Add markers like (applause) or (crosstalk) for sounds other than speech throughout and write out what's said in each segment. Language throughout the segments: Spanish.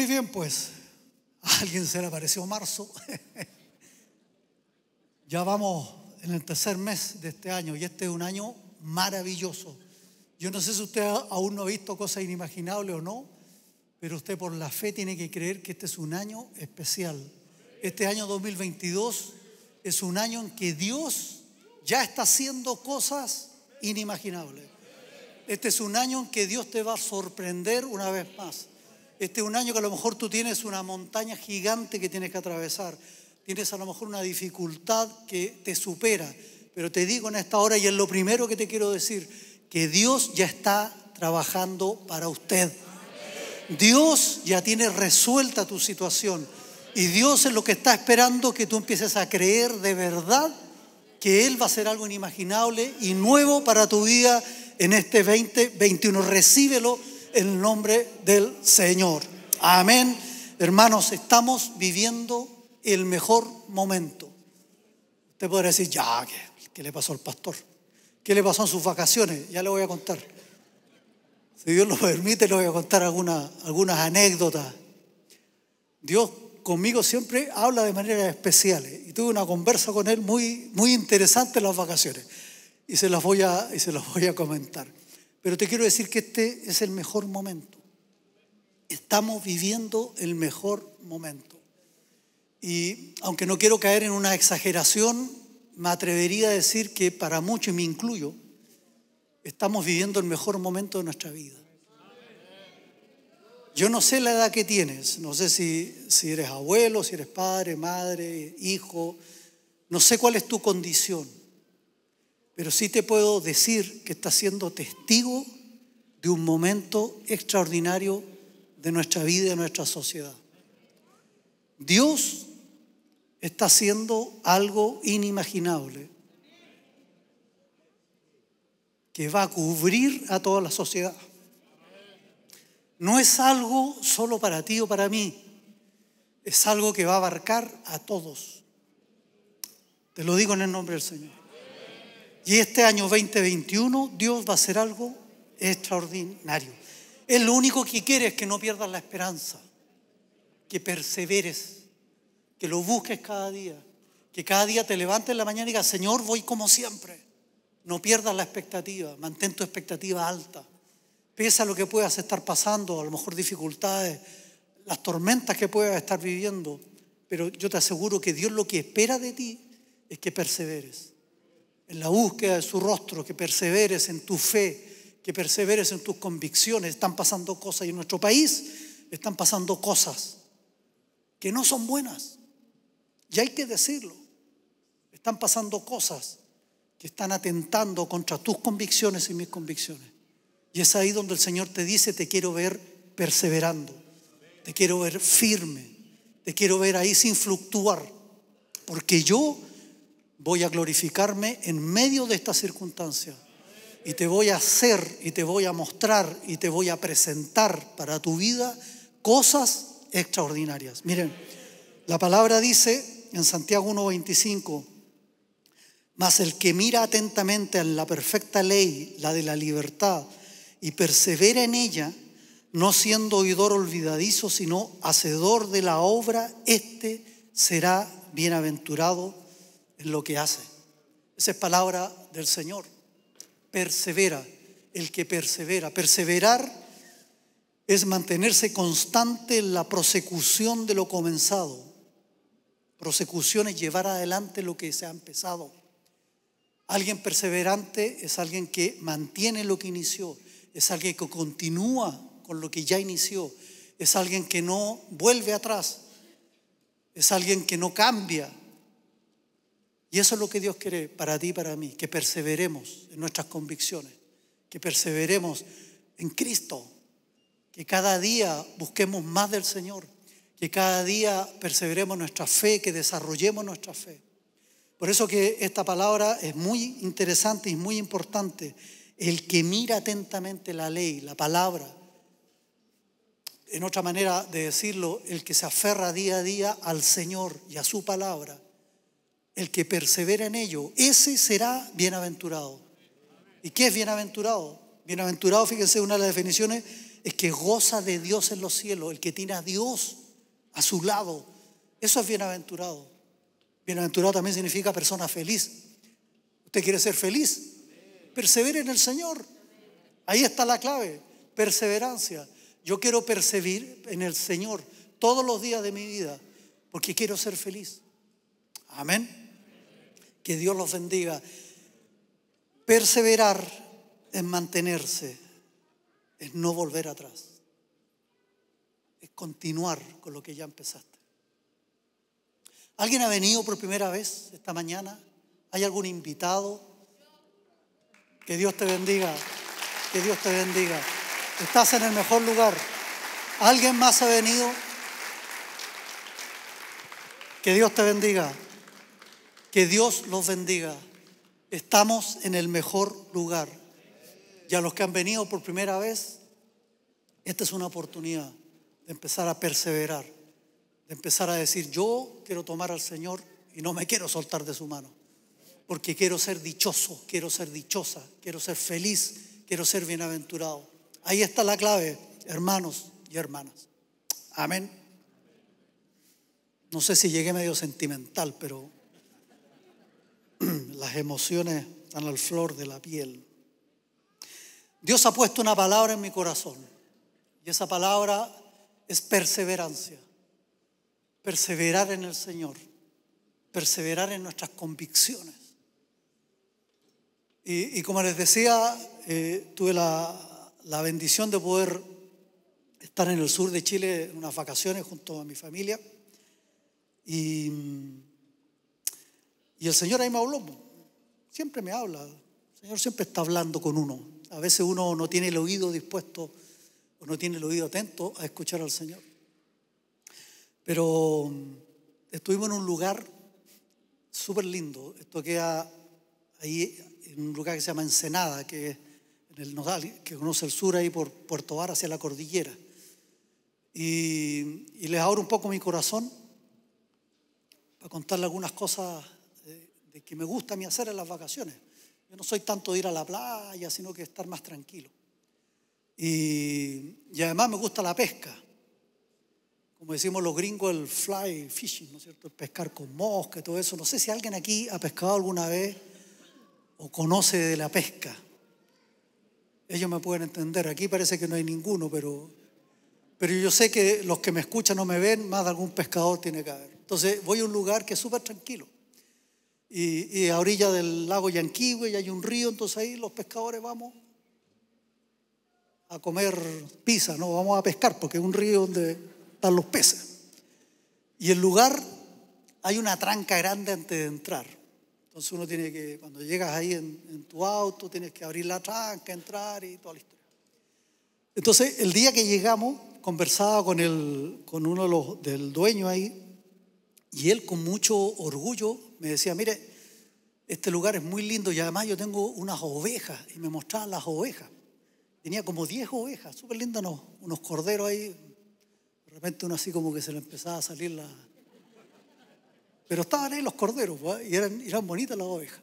Muy bien, pues. alguien se le apareció marzo. (laughs) ya vamos en el tercer mes de este año y este es un año maravilloso. Yo no sé si usted aún no ha visto cosas inimaginables o no, pero usted por la fe tiene que creer que este es un año especial. Este año 2022 es un año en que Dios ya está haciendo cosas inimaginables. Este es un año en que Dios te va a sorprender una vez más. Este es un año que a lo mejor tú tienes una montaña gigante que tienes que atravesar. Tienes a lo mejor una dificultad que te supera. Pero te digo en esta hora y es lo primero que te quiero decir, que Dios ya está trabajando para usted. Dios ya tiene resuelta tu situación. Y Dios es lo que está esperando que tú empieces a creer de verdad que Él va a hacer algo inimaginable y nuevo para tu vida en este 2021. Recíbelo el nombre del Señor. Amén. Hermanos, estamos viviendo el mejor momento. Usted podrá decir, ya, ¿qué, le pasó al pastor? ¿Qué le pasó en sus vacaciones? Ya le voy a contar. Si Dios lo permite, le voy a contar algunas anécdotas. Dios conmigo siempre habla de maneras especiales. Y tuve una conversa con él muy, muy interesante en las vacaciones. Y se las voy a, y se las voy a comentar. Pero te quiero decir que este es el mejor momento. Estamos viviendo el mejor momento. Y aunque no quiero caer en una exageración, me atrevería a decir que para muchos, y me incluyo, estamos viviendo el mejor momento de nuestra vida. Yo no sé la edad que tienes, no sé si, si eres abuelo, si eres padre, madre, hijo, no sé cuál es tu condición. Pero sí te puedo decir que está siendo testigo de un momento extraordinario de nuestra vida y de nuestra sociedad. Dios está haciendo algo inimaginable que va a cubrir a toda la sociedad. No es algo solo para ti o para mí, es algo que va a abarcar a todos. Te lo digo en el nombre del Señor. Y este año 2021 Dios va a hacer algo extraordinario. Él lo único que quiere es que no pierdas la esperanza, que perseveres, que lo busques cada día, que cada día te levantes en la mañana y digas, Señor, voy como siempre. No pierdas la expectativa, mantén tu expectativa alta. a lo que puedas estar pasando, a lo mejor dificultades, las tormentas que puedas estar viviendo, pero yo te aseguro que Dios lo que espera de ti es que perseveres en la búsqueda de su rostro, que perseveres en tu fe, que perseveres en tus convicciones. Están pasando cosas y en nuestro país están pasando cosas que no son buenas. Y hay que decirlo. Están pasando cosas que están atentando contra tus convicciones y mis convicciones. Y es ahí donde el Señor te dice, te quiero ver perseverando, te quiero ver firme, te quiero ver ahí sin fluctuar, porque yo voy a glorificarme en medio de esta circunstancia Y te voy a hacer y te voy a mostrar y te voy a presentar para tu vida cosas extraordinarias. Miren, la palabra dice en Santiago 1.25, mas el que mira atentamente a la perfecta ley, la de la libertad, y persevera en ella, no siendo oidor olvidadizo, sino hacedor de la obra, este será bienaventurado en lo que hace. Esa es palabra del Señor. Persevera, el que persevera. Perseverar es mantenerse constante en la prosecución de lo comenzado. Prosecución es llevar adelante lo que se ha empezado. Alguien perseverante es alguien que mantiene lo que inició, es alguien que continúa con lo que ya inició, es alguien que no vuelve atrás, es alguien que no cambia, y eso es lo que Dios quiere para ti y para mí, que perseveremos en nuestras convicciones, que perseveremos en Cristo, que cada día busquemos más del Señor, que cada día perseveremos nuestra fe, que desarrollemos nuestra fe. Por eso que esta palabra es muy interesante y muy importante. El que mira atentamente la ley, la palabra. En otra manera de decirlo, el que se aferra día a día al Señor y a su palabra el que persevera en ello, ese será bienaventurado. ¿Y qué es bienaventurado? Bienaventurado, fíjense, una de las definiciones es que goza de Dios en los cielos, el que tiene a Dios a su lado. Eso es bienaventurado. Bienaventurado también significa persona feliz. ¿Usted quiere ser feliz? Persevera en el Señor. Ahí está la clave. Perseverancia. Yo quiero perseverar en el Señor todos los días de mi vida porque quiero ser feliz. Amén. Que Dios los bendiga. Perseverar es mantenerse, es no volver atrás, es continuar con lo que ya empezaste. ¿Alguien ha venido por primera vez esta mañana? ¿Hay algún invitado? Que Dios te bendiga, que Dios te bendiga. Estás en el mejor lugar. ¿Alguien más ha venido? Que Dios te bendiga. Que Dios los bendiga. Estamos en el mejor lugar. Y a los que han venido por primera vez, esta es una oportunidad de empezar a perseverar, de empezar a decir, yo quiero tomar al Señor y no me quiero soltar de su mano, porque quiero ser dichoso, quiero ser dichosa, quiero ser feliz, quiero ser bienaventurado. Ahí está la clave, hermanos y hermanas. Amén. No sé si llegué medio sentimental, pero (clears throat) las emociones están al flor de la piel. Dios ha puesto una palabra en mi corazón y esa palabra es perseverancia. Perseverar en el Señor, perseverar en nuestras convicciones. Y, como les decía, eh, tuve la, la bendición de poder estar en el sur de Chile en unas vacaciones junto a mi familia. Y mm, y el Señor ahí me habló, siempre me habla, el Señor siempre está hablando con uno. A veces uno no tiene el oído dispuesto o no tiene el oído atento a escuchar al Señor. Pero mm, estuvimos en un lugar súper lindo. Esto queda ahí en un lugar que se llama Ensenada, que es en el Nodal, que conoce el sur ahí por Puerto Var hacia la cordillera. Y, y les abro un poco mi corazón para contarle algunas cosas de que me gusta mi hacer en las vacaciones. Yo no soy tanto de ir a la playa, sino que estar más tranquilo. Y, además me gusta la pesca. Como decimos los gringos, el fly fishing, ¿no es cierto? El pescar con mosca todo eso. No sé si alguien aquí ha pescado alguna vez o conoce de la pesca. Ellos me pueden entender. Aquí parece que no hay ninguno, pero, pero yo sé que los que me escuchan no me ven, más de algún pescador tiene que haber. Entonces voy a un lugar que es súper tranquilo y, a orilla del lago Yanquihue y hay un río, entonces ahí los pescadores vamos a comer pizza, no vamos a pescar porque es un río donde están los peces. Y el lugar hay una tranca grande antes de entrar. Entonces uno tiene que, cuando llegas ahí en, tu auto, tienes que abrir la tranca, entrar y toda la historia. Entonces el día que llegamos, conversaba con, el, con uno de los, del dueño ahí y él con mucho orgullo me decía, mire, este lugar es muy lindo y además yo tengo unas ovejas. Y me mostraba las ovejas. Tenía como 10 ovejas, súper lindas, unos, unos corderos ahí. De repente uno así como que se le empezaba a salir la... Pero estaban ahí los corderos y eran, eran bonitas las ovejas.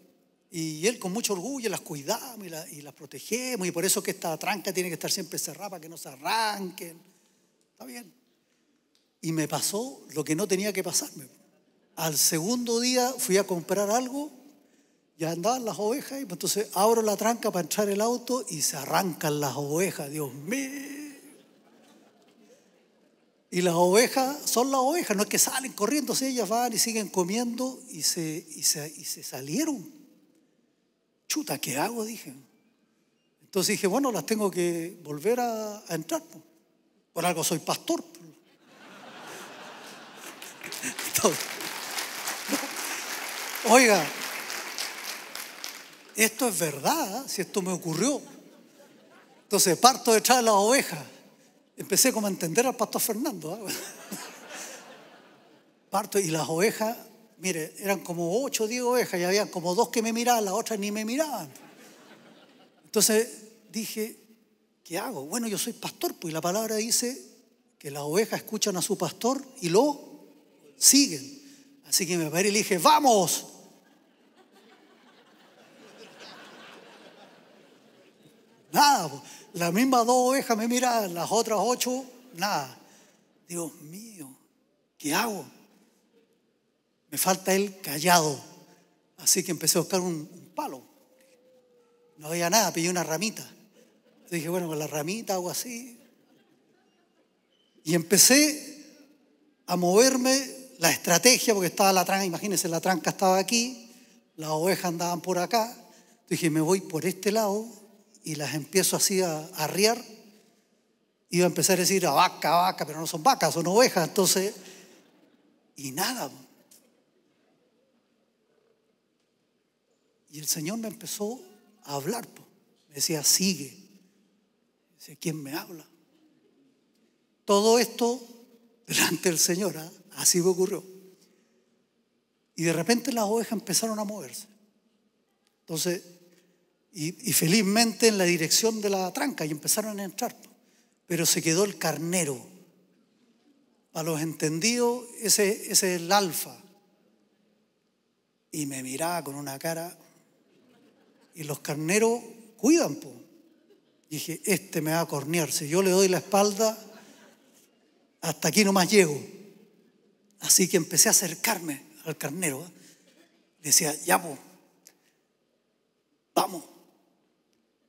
Y él con mucho orgullo las cuidamos y, y, las protegemos. Y por eso que esta tranca tiene que estar siempre cerrada para que no se arranquen. Está bien. Y me pasó lo que no tenía que pasarme. Al segundo día fui a comprar algo, ya andaban las ovejas, y pues entonces abro la tranca para entrar el auto y se arrancan las ovejas, Dios mío. Y las ovejas son las ovejas, no es que salen corriendo, ellas van y siguen comiendo y se, y se, salieron. Chuta, ¿qué hago? Dije. Entonces dije, bueno, las tengo que volver a, entrar. Pues. Por algo soy pastor. Pues. (laughs) Oiga, esto es verdad, ¿eh? si esto me ocurrió. Entonces parto detrás de las ovejas. Empecé como a entender al pastor Fernando. ¿eh? (laughs) Parto y las ovejas, mire, eran como ocho o diez ovejas y había como dos que me miraban, las otras ni me miraban. Entonces dije, ¿qué hago? Bueno, yo soy pastor, pues la palabra dice que las ovejas escuchan a su pastor y lo siguen. Así que me paré y le dije, vamos, Nada. Las mismas dos ovejas me miraban, las otras ocho, nada. Dios mío, ¿qué hago? Me falta el callado. Así que empecé a buscar un, palo. No había nada, pillé una ramita. Dije, bueno, con la ramita hago así. Y empecé a moverme la estrategia, porque estaba la tranca, imagínense, la tranca estaba aquí, las ovejas andaban por acá. Dije, me voy por este lado y las empiezo así a arriar, iba a empezar a decir a vaca, vaca, pero no son vacas, son ovejas, entonces, y nada. Y el Señor me empezó a hablar, me decía, sigue, me ¿quién me habla? Todo esto delante del Señor, ¿ah? así me ocurrió. Y de repente las ovejas empezaron a moverse. Entonces, y, felizmente en la dirección de la tranca y empezaron a entrar. Pero se quedó el carnero. A los entendidos, ese, es el alfa. Y me miraba con una cara. Y los carneros cuidan, dije, este me va a cornear. Si yo le doy la espalda, hasta aquí no más llego. Así que empecé a acercarme al carnero. ¿eh? Decía, ya, po, vamos.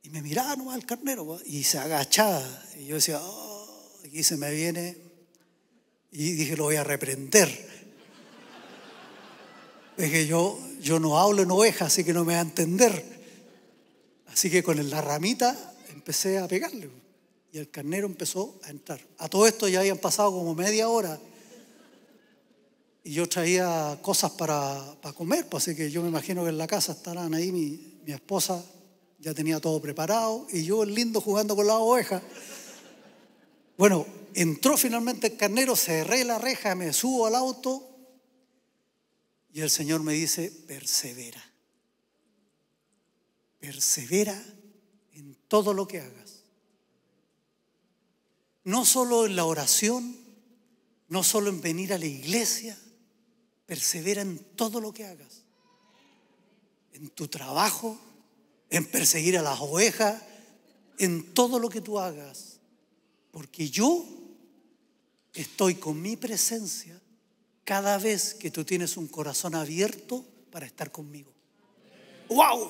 Y me miraba nomás al carnero y se agachaba. Y yo decía, oh, aquí se me viene. Y dije, lo voy a reprender. Dije, yo, yo no hablo en oveja, así que no me va a entender. Así que con la ramita empecé a pegarle. Y el carnero empezó a entrar. A todo esto ya habían pasado como media hora. Y yo traía cosas para, comer, pues, así que yo me imagino que en la casa estarán ahí mi, mi esposa ya tenía todo preparado y yo el lindo jugando con la oveja. Bueno, entró finalmente el carnero, cerré la reja, me subo al auto y el Señor me dice, persevera, persevera en todo lo que hagas. No solo en la oración, no solo en venir a la iglesia, persevera en todo lo que hagas, en tu trabajo, en perseguir a las ovejas, en todo lo que tú hagas, porque yo estoy con mi presencia cada vez que tú tienes un corazón abierto para estar conmigo. ¡Wow!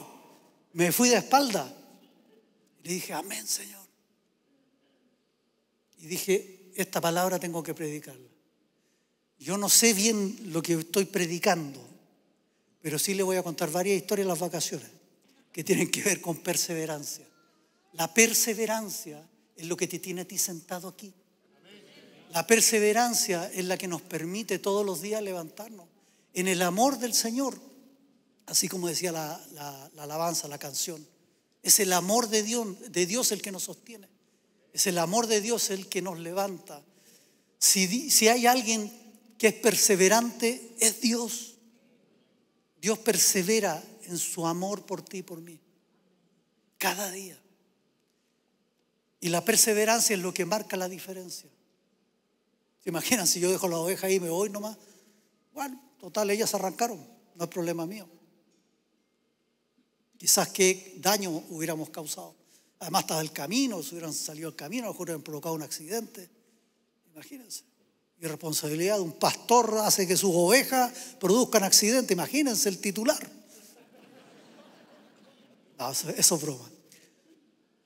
Me fui de espalda. Le dije, amén, Señor. Y dije, esta palabra tengo que predicarla. Yo no sé bien lo que estoy predicando, pero sí le voy a contar varias historias en las vacaciones que tienen que ver con perseverancia. La perseverancia es lo que te tiene a ti sentado aquí. La perseverancia es la que nos permite todos los días levantarnos en el amor del Señor, así como decía la, alabanza, la canción. Es el amor de Dios, de Dios el que nos sostiene. Es el amor de Dios el que nos levanta. Si, si hay alguien que es perseverante, es Dios. Dios persevera en su amor por ti y por mí. Cada día. Y la perseverancia es lo que marca la diferencia. ¿Se imaginan si yo dejo la oveja ahí y me voy nomás? Bueno, total, ellas arrancaron, no es problema mío. Quizás qué daño hubiéramos causado. Además estaba el camino, se hubieran salido al camino, a lo mejor hubieran provocado un accidente. Imagínense. Irresponsabilidad de un pastor hace que sus ovejas produzcan accidente. Imagínense el titular. Ah, eso, es broma.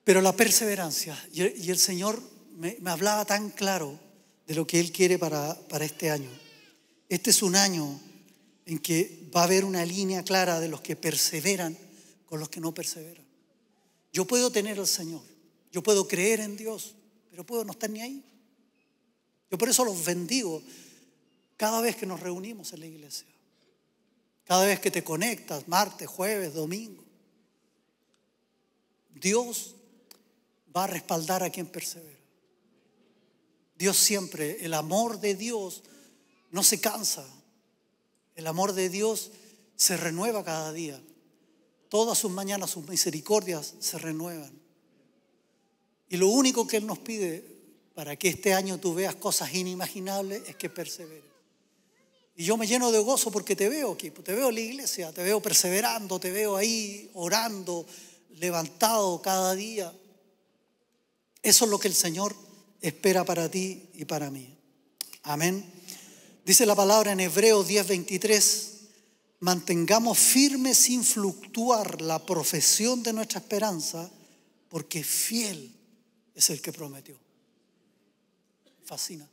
Pero la perseverancia. Y, el Señor me, hablaba tan claro de lo que Él quiere para, para este año. Este es un año en que va a haber una línea clara de los que perseveran con los que no perseveran. Yo puedo tener al Señor, yo puedo creer en Dios, pero puedo no estar ni ahí. Yo por eso los bendigo cada vez que nos reunimos en la iglesia, cada vez que te conectas, martes, jueves, domingo. Dios va a respaldar a quien persevera. Dios siempre, el amor de Dios no se cansa. El amor de Dios se renueva cada día. Todas sus mañanas, sus misericordias se renuevan. Y lo único que Él nos pide para que este año tú veas cosas inimaginables es que perseveres. Y yo me lleno de gozo porque te veo aquí, te veo en la iglesia, te veo perseverando, te veo ahí orando, levantado cada día. Eso es lo que el Señor espera para ti y para mí. Amén. Dice la palabra en Hebreos 10:23, mantengamos firme sin fluctuar la profesión de nuestra esperanza, porque fiel es el que prometió. Fascina.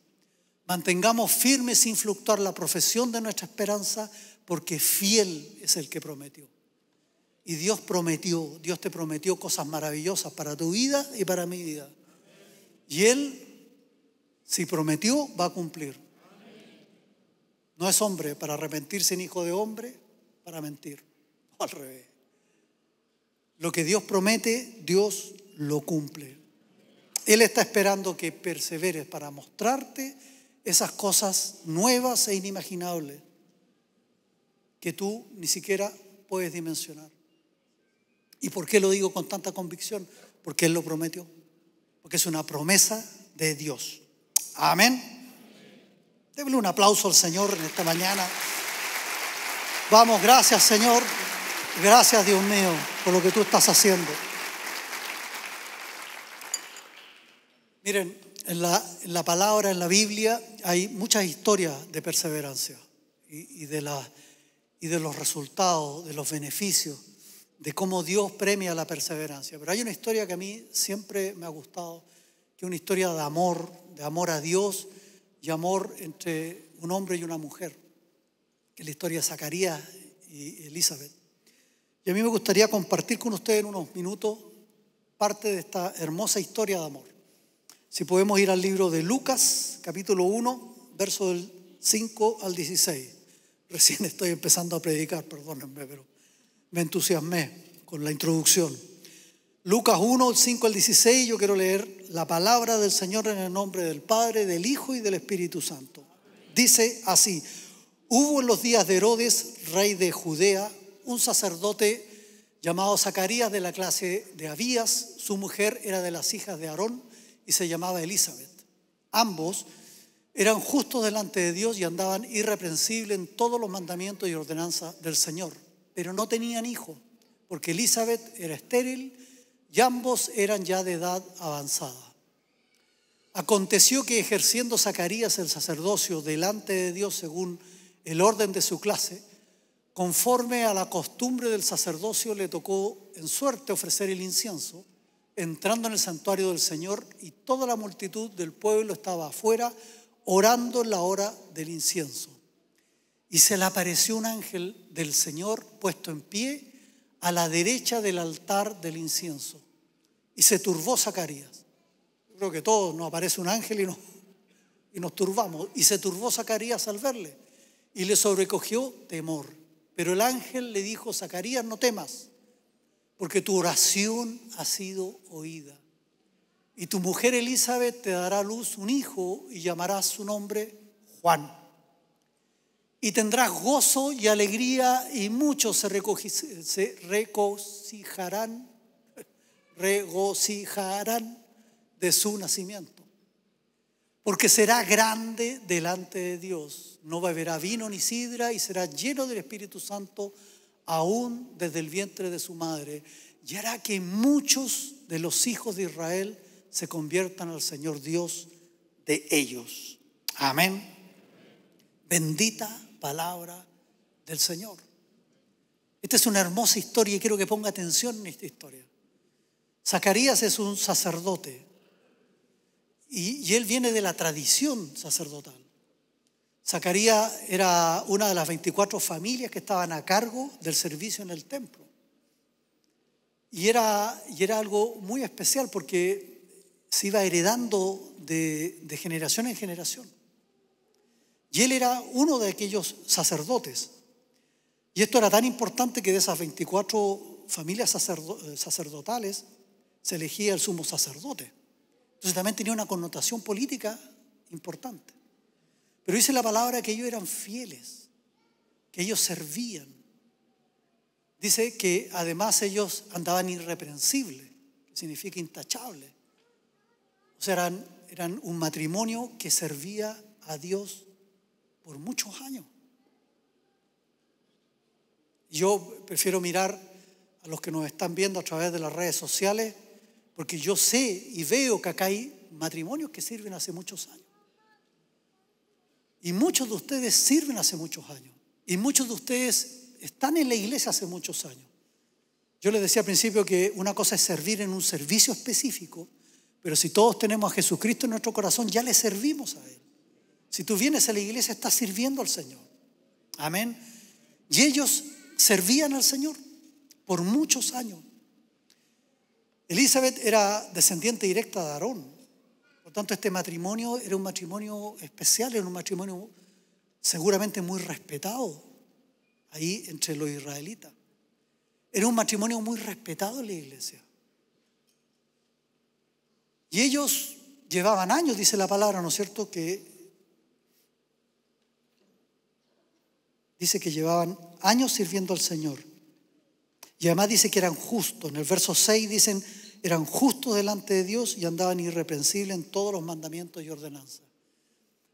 Mantengamos firme sin fluctuar la profesión de nuestra esperanza, porque fiel es el que prometió. Y Dios prometió, Dios te prometió cosas maravillosas para tu vida y para mi vida. Y Él, si prometió, va a cumplir. No es hombre para arrepentirse ni hijo de hombre para mentir. (laughs) al revés. Lo que Dios promete, Dios lo cumple. Él está esperando que perseveres para mostrarte esas cosas nuevas e inimaginables que tú ni siquiera puedes dimensionar. ¿Y por qué lo digo con tanta convicción? Porque Él lo prometió. Porque es una promesa de Dios. Amén. Démosle un aplauso al Señor en esta mañana. Vamos, gracias Señor. Gracias Dios mío por lo que tú estás haciendo. Miren, en la, palabra, en la Biblia, hay muchas historias de perseverancia de y de los resultados, de los beneficios de cómo Dios premia la perseverancia. Pero hay una historia que a mí siempre me ha gustado, que es una historia de amor, de amor a Dios y amor entre un hombre y una mujer, que es la historia de Zacarías y Elizabeth. Y a mí me gustaría compartir con ustedes en unos minutos parte de esta hermosa historia de amor. Si podemos ir al libro de Lucas, capítulo 1, verso del 5 al 16. Recién estoy empezando a predicar, perdónenme, pero me entusiasmé con la introducción. Lucas 1, 5 al 16, yo quiero leer la palabra del Señor en el nombre del Padre, del Hijo y del Espíritu Santo. Dice así, hubo en los días de Herodes, rey de Judea, un sacerdote llamado Zacarías de la clase de Abías, su mujer era de las hijas de Aarón y se llamaba Elizabeth. Ambos eran justos delante de Dios y andaban irreprensibles en todos los mandamientos y ordenanzas del Señor pero no tenían hijo, porque Elizabeth era estéril y ambos eran ya de edad avanzada. Aconteció que ejerciendo Zacarías el sacerdocio delante de Dios según el orden de su clase, conforme a la costumbre del sacerdocio le tocó en suerte ofrecer el incienso, entrando en el santuario del Señor y toda la multitud del pueblo estaba afuera orando en la hora del incienso. Y se le apareció un ángel del Señor puesto en pie a la derecha del altar del incienso. Y se turbó Zacarías. Yo creo que todos nos aparece un ángel y nos, y nos turbamos. Y se turbó Zacarías al verle. Y le sobrecogió temor. Pero el ángel le dijo, Zacarías, no temas, porque tu oración ha sido oída. Y tu mujer Elizabeth te dará a luz un hijo y llamarás su nombre Juan y tendrás gozo y alegría y muchos se, regocijarán de su nacimiento. Porque será grande delante de Dios, no beberá vino ni sidra y será lleno del Espíritu Santo aún desde el vientre de su madre y hará que muchos de los hijos de Israel se conviertan al Señor Dios de ellos. Amén. Bendita palabra del Señor. Esta es una hermosa historia y quiero que ponga atención en esta historia. Zacarías es un sacerdote y, él viene de la tradición sacerdotal. Zacarías era una de las 24 familias que estaban a cargo del servicio en el templo. Y era, y era algo muy especial porque se iba heredando de generación en generación. Y él era uno de aquellos sacerdotes. Y esto era tan importante que de esas 24 familias eh, sacerdotales se elegía el sumo sacerdote. Entonces también tenía una connotación política importante. Pero dice la palabra que ellos eran fieles, que ellos servían. Dice que además ellos andaban irreprensibles significa intachable. O sea, eran un matrimonio que servía a Dios por muchos años. Yo prefiero mirar a los que nos están viendo a través de las redes sociales, porque yo sé y veo que acá hay matrimonios que sirven hace muchos años. Y muchos de ustedes sirven hace muchos años. Y muchos de ustedes están en la iglesia hace muchos años. Yo les decía al principio que una cosa es servir en un servicio específico, pero si todos tenemos a Jesucristo en nuestro corazón, ya le servimos a Él. Si tú vienes a la iglesia, estás sirviendo al Señor. Amén. Y ellos servían al Señor por muchos años. Elizabeth era descendiente directa de Aarón. Por tanto, este matrimonio era un matrimonio especial, era un matrimonio seguramente muy respetado ahí entre los israelitas. Era un matrimonio muy respetado en la iglesia. Y ellos llevaban años, dice la palabra, ¿no es cierto?, que dice que llevaban años sirviendo al Señor. Y además dice que eran justos. En el verso 6 dicen, eran justos delante de Dios y andaban irreprensibles en todos los mandamientos y ordenanzas.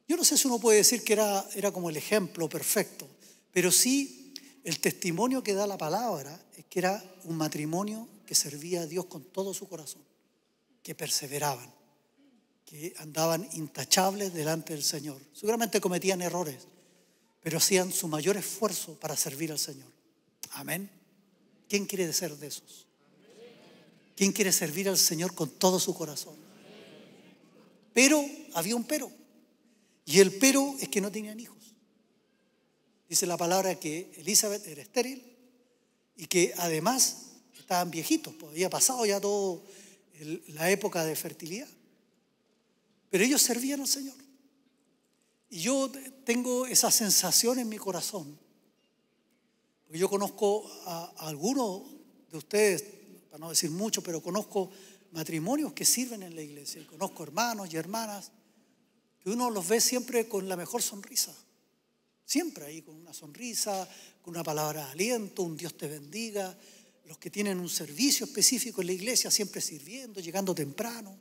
Yo no sé si uno puede decir que era, era como el ejemplo perfecto, pero sí el testimonio que da la palabra es que era un matrimonio que servía a Dios con todo su corazón, que perseveraban, que andaban intachables delante del Señor. Seguramente cometían errores, pero hacían su mayor esfuerzo para servir al Señor. Amén. ¿Quién quiere ser de esos? ¿Quién quiere servir al Señor con todo su corazón? Pero había un pero. Y el pero es que no tenían hijos. Dice la palabra que Elizabeth era estéril y que además estaban viejitos, pues, había pasado ya toda la época de fertilidad. Pero ellos servían al Señor. Y yo tengo esa sensación en mi corazón. Porque yo conozco a, algunos de ustedes, para no decir mucho, pero conozco matrimonios que sirven en la iglesia. Y conozco hermanos y hermanas que uno los ve siempre con la mejor sonrisa. Siempre ahí, con una sonrisa, con una palabra de aliento, un Dios te bendiga. Los que tienen un servicio específico en la iglesia, siempre sirviendo, llegando temprano.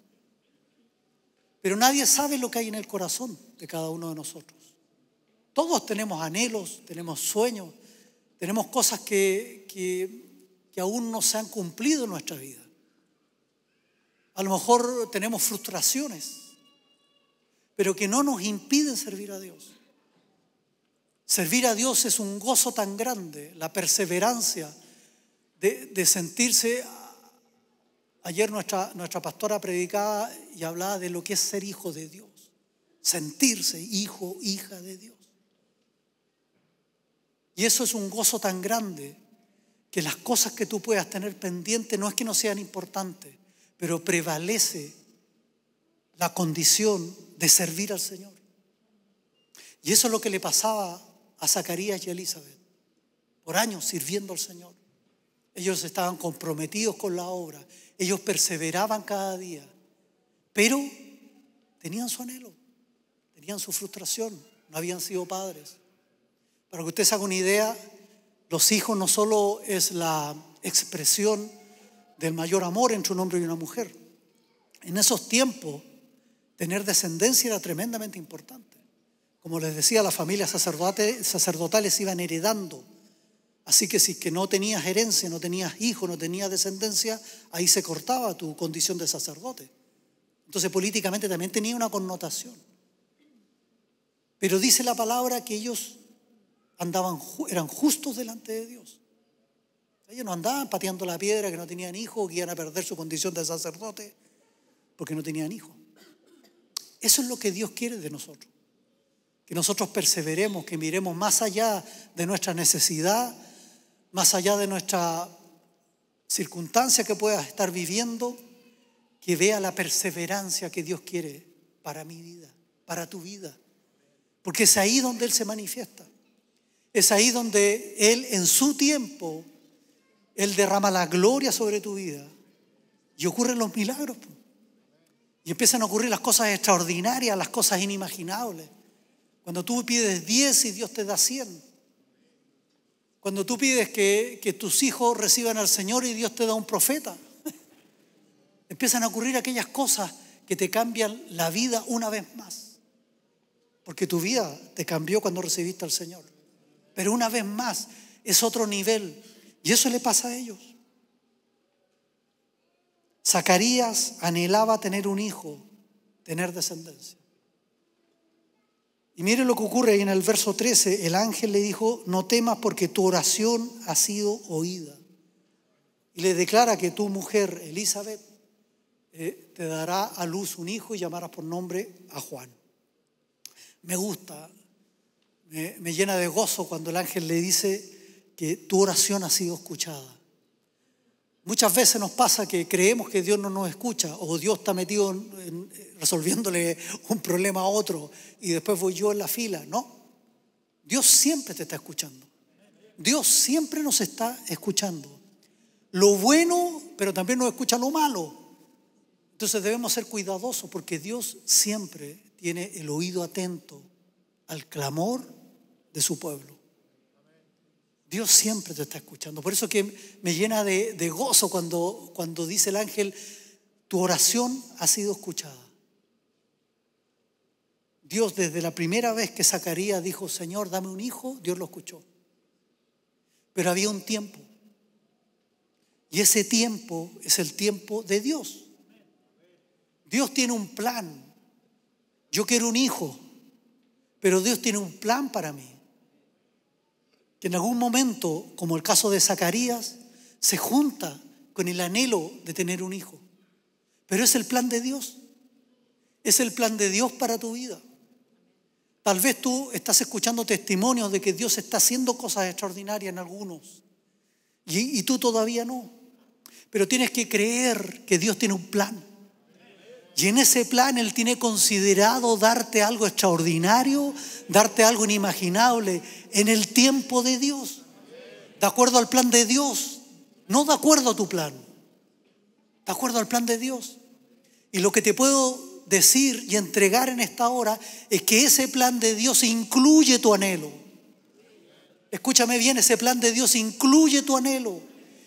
Pero nadie sabe lo que hay en el corazón de cada uno de nosotros. Todos tenemos anhelos, tenemos sueños, tenemos cosas que, que, aún no se han cumplido en nuestra vida. A lo mejor tenemos frustraciones, pero que no nos impiden servir a Dios. Servir a Dios es un gozo tan grande, la perseverancia de, de sentirse Ayer nuestra, nuestra pastora predicaba y hablaba de lo que es ser hijo de Dios, sentirse hijo, hija de Dios. Y eso es un gozo tan grande que las cosas que tú puedas tener pendiente no es que no sean importantes, pero prevalece la condición de servir al Señor. Y eso es lo que le pasaba a Zacarías y Elizabeth, por años sirviendo al Señor. Ellos estaban comprometidos con la obra ellos perseveraban cada día, pero tenían su anhelo, tenían su frustración, no habían sido padres. Para que ustedes hagan una idea, los hijos no solo es la expresión del mayor amor entre un hombre y una mujer. En esos tiempos, tener descendencia era tremendamente importante. Como les decía, las familias sacerdotales iban heredando Así que si que no tenías herencia, no tenías hijo, no tenías descendencia, ahí se cortaba tu condición de sacerdote. Entonces políticamente también tenía una connotación. Pero dice la palabra que ellos andaban, eran justos delante de Dios. Ellos no andaban pateando la piedra que no tenían hijo, que iban a perder su condición de sacerdote porque no tenían hijo. Eso es lo que Dios quiere de nosotros. Que nosotros perseveremos, que miremos más allá de nuestra necesidad más allá de nuestra circunstancia que puedas estar viviendo, que vea la perseverancia que Dios quiere para mi vida, para tu vida. Porque es ahí donde Él se manifiesta. Es ahí donde Él en su tiempo, Él derrama la gloria sobre tu vida. Y ocurren los milagros. Y empiezan a ocurrir las cosas extraordinarias, las cosas inimaginables. Cuando tú pides 10 y Dios te da 100. Cuando tú pides que, tus hijos reciban al Señor y Dios te da un profeta, (laughs) empiezan a ocurrir aquellas cosas que te cambian la vida una vez más. Porque tu vida te cambió cuando recibiste al Señor. Pero una vez más es otro nivel. Y eso le pasa a ellos. Zacarías anhelaba tener un hijo, tener descendencia. Y mire lo que ocurre ahí en el verso 13. El ángel le dijo, no temas porque tu oración ha sido oída. Y le declara que tu mujer, Elizabeth, eh, te dará a luz un hijo y llamarás por nombre a Juan. Me gusta, me llena de gozo cuando el ángel le dice que tu oración ha sido escuchada. Muchas veces nos pasa que creemos que Dios no nos escucha o Dios está metido resolviéndole (laughs) un problema a otro y después voy yo en la fila. No, Dios siempre te está escuchando. Dios siempre nos está escuchando. Lo bueno, pero también nos escucha lo malo. Entonces debemos ser cuidadosos porque Dios siempre tiene el oído atento al clamor de su pueblo. Dios siempre te está escuchando. Por eso que me llena de, gozo cuando, cuando dice el ángel, tu oración ha sido escuchada. Dios desde la primera vez que Zacarías dijo, Señor, dame un hijo, Dios lo escuchó. Pero había un tiempo. Y ese tiempo es el tiempo de Dios. Dios tiene un plan. Yo quiero un hijo, pero Dios tiene un plan para mí que en algún momento, como el caso de Zacarías, se junta con el anhelo de tener un hijo. Pero es el plan de Dios. Es el plan de Dios para tu vida. Tal vez tú estás escuchando testimonios de que Dios está haciendo cosas extraordinarias en algunos. Y, y tú todavía no. Pero tienes que creer que Dios tiene un plan y en ese plan Él tiene considerado darte algo extraordinario, darte algo inimaginable, en el tiempo de Dios, de acuerdo al plan de Dios, no de acuerdo a tu plan, de acuerdo al plan de Dios. Y lo que te puedo decir y entregar en esta hora es que ese plan de Dios incluye tu anhelo. Escúchame bien, ese plan de Dios incluye tu anhelo.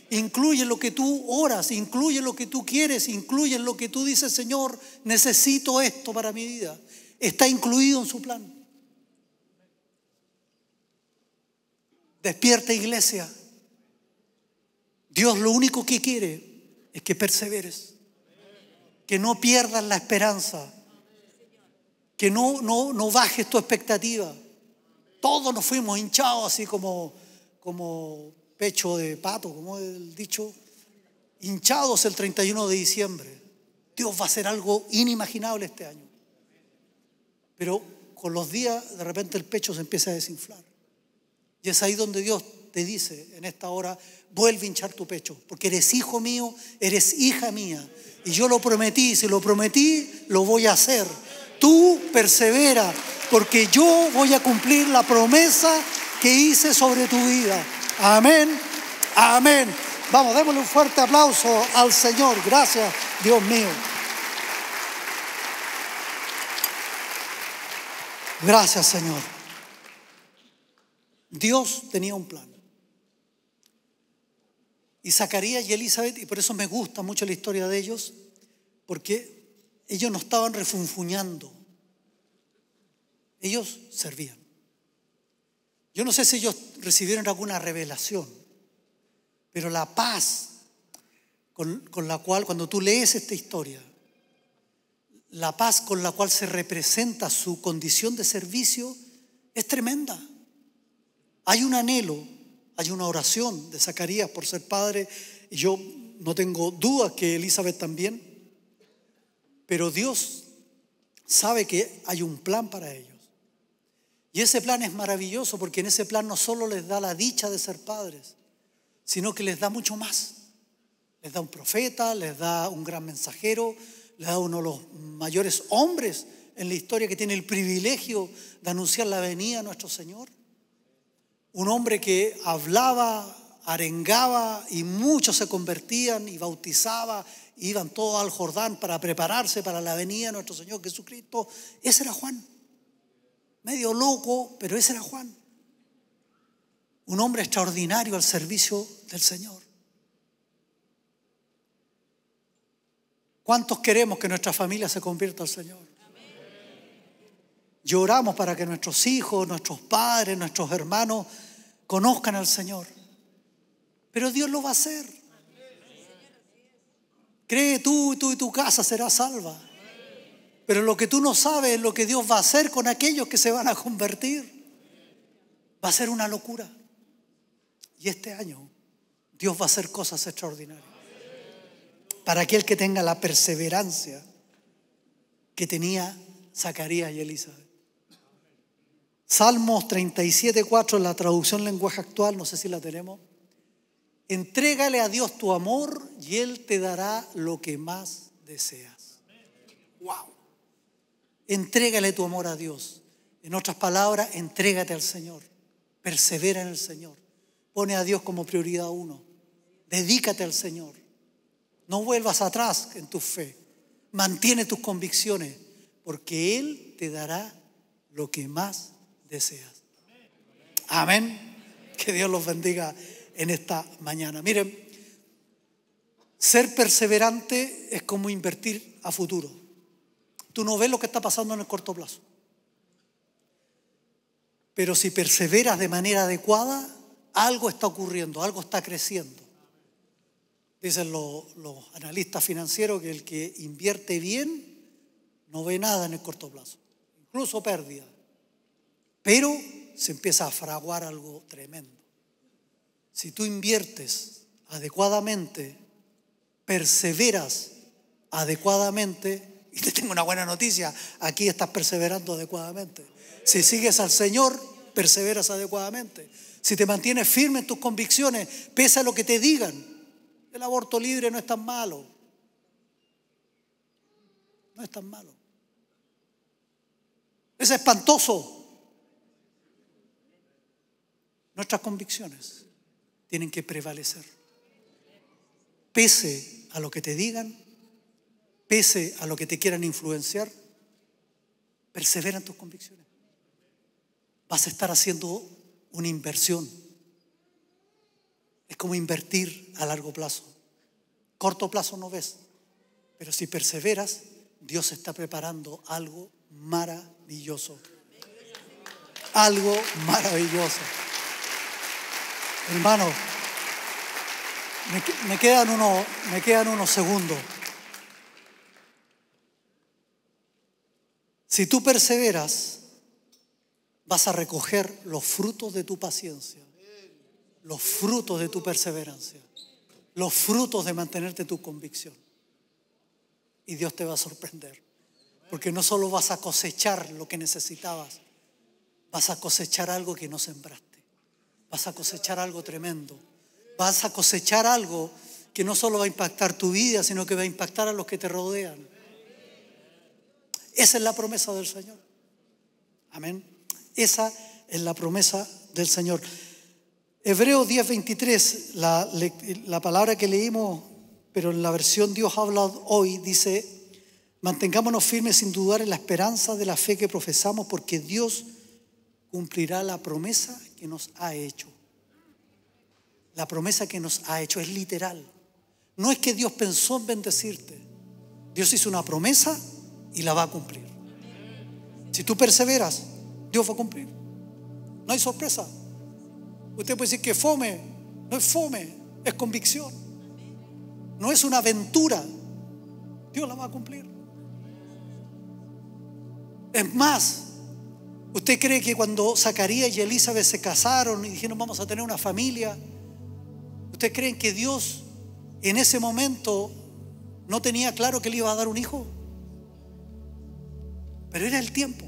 Incluye lo que tú oras, incluye lo que tú quieres, incluye lo que tú dices, Señor, necesito esto para mi vida. Está incluido en su plan. Despierta iglesia. Dios lo único que quiere es que perseveres, que no pierdas la esperanza, que no, no, no bajes tu expectativa. Todos nos fuimos hinchados así como, como pecho de pato, como el dicho, hinchados el 31 de diciembre. Dios va a hacer algo inimaginable este año. Pero con los días de repente el pecho se empieza a desinflar. Y es ahí donde Dios te dice en esta hora, vuelve a hinchar tu pecho, porque eres hijo mío, eres hija mía. Y yo lo prometí, si lo prometí, lo voy a hacer. Tú persevera, porque yo voy a cumplir la promesa que hice sobre tu vida. Amén. Amén. Vamos, démosle un fuerte aplauso al Señor. Gracias, Dios mío. Gracias, Señor. Dios tenía un plan. Y Zacarías y Elizabeth, y por eso me gusta mucho la historia de ellos, porque ellos no estaban refunfuñando. Ellos servían. Yo no sé si ellos recibieron alguna revelación, pero la paz con, la cual, cuando tú lees esta historia, la paz con la cual se representa su condición de servicio es tremenda. Hay un anhelo, hay una oración de Zacarías por ser padre, y yo no tengo duda que Elizabeth también, pero Dios sabe que hay un plan para ellos. Y ese plan es maravilloso porque en ese plan no solo les da la dicha de ser padres, sino que les da mucho más. Les da un profeta, les da un gran mensajero, les da uno de los mayores hombres en la historia que tiene el privilegio de anunciar la venida de nuestro Señor. Un hombre que hablaba, arengaba y muchos se convertían y bautizaba, iban todos al Jordán para prepararse para la venida de nuestro Señor Jesucristo. Ese era Juan medio loco, pero ese era Juan. Un hombre extraordinario al servicio del Señor. ¿Cuántos queremos que nuestra familia se convierta al Señor? Lloramos para que nuestros hijos, nuestros padres, nuestros hermanos conozcan al Señor. Pero Dios lo va a hacer. Cree tú y tú y tu casa será salva. Pero lo que tú no sabes es lo que Dios va a hacer con aquellos que se van a convertir. Va a ser una locura. Y este año Dios va a hacer cosas extraordinarias. Para aquel que tenga la perseverancia que tenía Zacarías y Elizabeth. Salmos 37.4, la traducción lenguaje actual, no sé si la tenemos. Entrégale a Dios tu amor y Él te dará lo que más deseas. ¡Wow! Entrégale tu amor a Dios. En otras palabras, entrégate al Señor. Persevera en el Señor. Pone a Dios como prioridad uno. Dedícate al Señor. No vuelvas atrás en tu fe. Mantiene tus convicciones, porque Él te dará lo que más deseas. Amén. Que Dios los bendiga en esta mañana. Miren, ser perseverante es como invertir a futuro. Tú no ves lo que está pasando en el corto plazo. Pero si perseveras de manera adecuada, algo está ocurriendo, algo está creciendo. Dicen los, analistas financieros que el que invierte bien no ve nada en el corto plazo, incluso pérdida. Pero se empieza a fraguar algo tremendo. Si tú inviertes adecuadamente, perseveras adecuadamente, y te tengo una buena noticia, aquí estás perseverando adecuadamente. Si sigues al Señor, perseveras adecuadamente. Si te mantienes firme en tus convicciones, pese a lo que te digan, el aborto libre no es tan malo. No es tan malo. Es espantoso. Nuestras convicciones tienen que prevalecer. Pese a lo que te digan, pese a lo que te quieran influenciar, persevera en tus convicciones. Vas a estar haciendo una inversión. Es como invertir a largo plazo. Corto plazo no ves, pero si perseveras, Dios está preparando algo maravilloso. Algo maravilloso. Hermano, me, me, quedan unos, me quedan unos segundos. Si tú perseveras, vas a recoger los frutos de tu paciencia, los frutos de tu perseverancia, los frutos de mantenerte tu convicción. Y Dios te va a sorprender, porque no solo vas a cosechar lo que necesitabas, vas a cosechar algo que no sembraste, vas a cosechar algo tremendo, vas a cosechar algo que no solo va a impactar tu vida, sino que va a impactar a los que te rodean esa es la promesa del Señor. Amén. Esa es la promesa del Señor. Hebreo 10:23, la, la palabra que leímos, pero en la versión Dios habla hoy, dice, mantengámonos firmes sin dudar en la esperanza de la fe que profesamos, porque Dios cumplirá la promesa que nos ha hecho. La promesa que nos ha hecho es literal. No es que Dios pensó en bendecirte. Dios hizo una promesa y la va a cumplir. Si tú perseveras, Dios va a cumplir. No hay sorpresa. Usted puede decir que fome, no es fome, es convicción. No es una aventura. Dios la va a cumplir. Es más, ¿usted cree que cuando Zacarías y Elizabeth se casaron y dijeron vamos a tener una familia, ¿usted cree que Dios en ese momento no tenía claro que le iba a dar un hijo? Pero era el tiempo.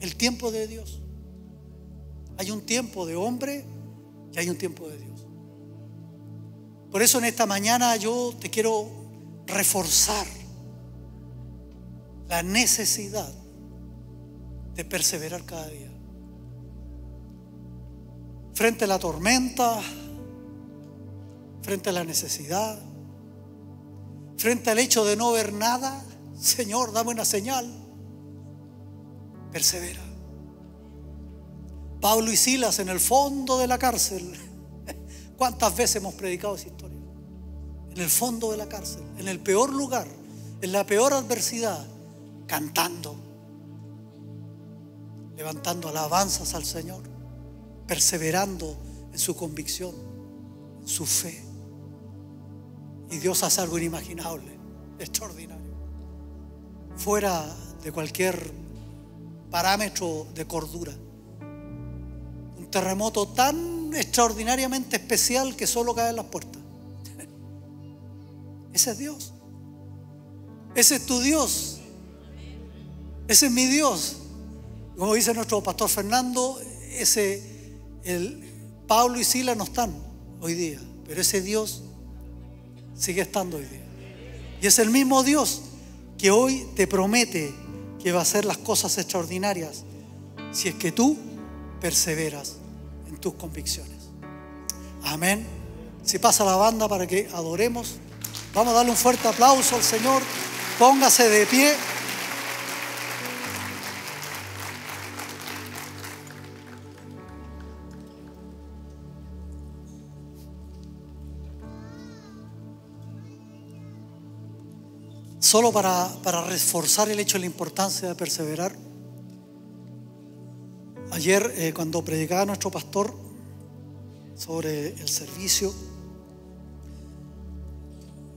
El tiempo de Dios. Hay un tiempo de hombre y hay un tiempo de Dios. Por eso en esta mañana yo te quiero reforzar la necesidad de perseverar cada día. Frente a la tormenta, frente a la necesidad, frente al hecho de no ver nada, Señor, dame una señal. Persevera. Pablo y Silas en el fondo de la cárcel. (laughs) ¿Cuántas veces hemos predicado esa historia? En el fondo de la cárcel, en el peor lugar, en la peor adversidad, cantando, levantando alabanzas al Señor, perseverando en su convicción, en su fe. Y Dios hace algo inimaginable, extraordinario fuera de cualquier parámetro de cordura. Un terremoto tan extraordinariamente especial que solo cae en las puertas. (laughs) Ese es Dios. Ese es tu Dios. Ese es mi Dios. Como dice nuestro pastor Fernando, ese el Pablo y Sila no están hoy día, pero ese Dios sigue estando hoy día. Y es el mismo Dios que hoy te promete que va a hacer las cosas extraordinarias si es que tú perseveras en tus convicciones. Amén. Se pasa la banda para que adoremos, vamos a darle un fuerte aplauso al Señor. Póngase de pie. solo para, reforzar el hecho de la importancia de perseverar. Ayer, eh, cuando predicaba nuestro pastor sobre el servicio,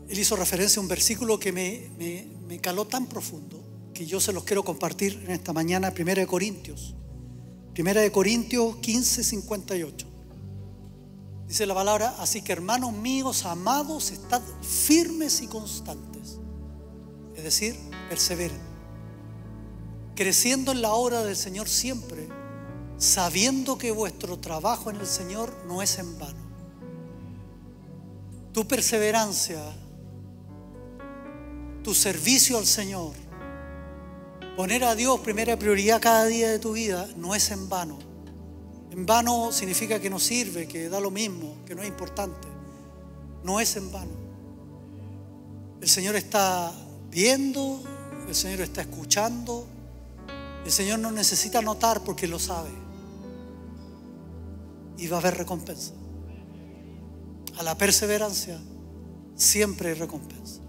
él hizo referencia a un versículo que me, caló tan profundo que yo se los quiero compartir en esta mañana, Primera de Corintios. Primera de Corintios 15, 58. Dice la palabra, así que hermanos míos, amados, estad firmes y constantes es decir, perseveren. Creciendo en la obra del Señor siempre, sabiendo que vuestro trabajo en el Señor no es en vano. Tu perseverancia, tu servicio al Señor, poner a Dios primera prioridad cada día de tu vida, no es en vano. En vano significa que no sirve, que da lo mismo, que no es importante. No es en vano. El Señor está viendo, el Señor está escuchando. El Señor no necesita notar porque lo sabe. Y va a haber recompensa. A la perseverancia siempre hay recompensa.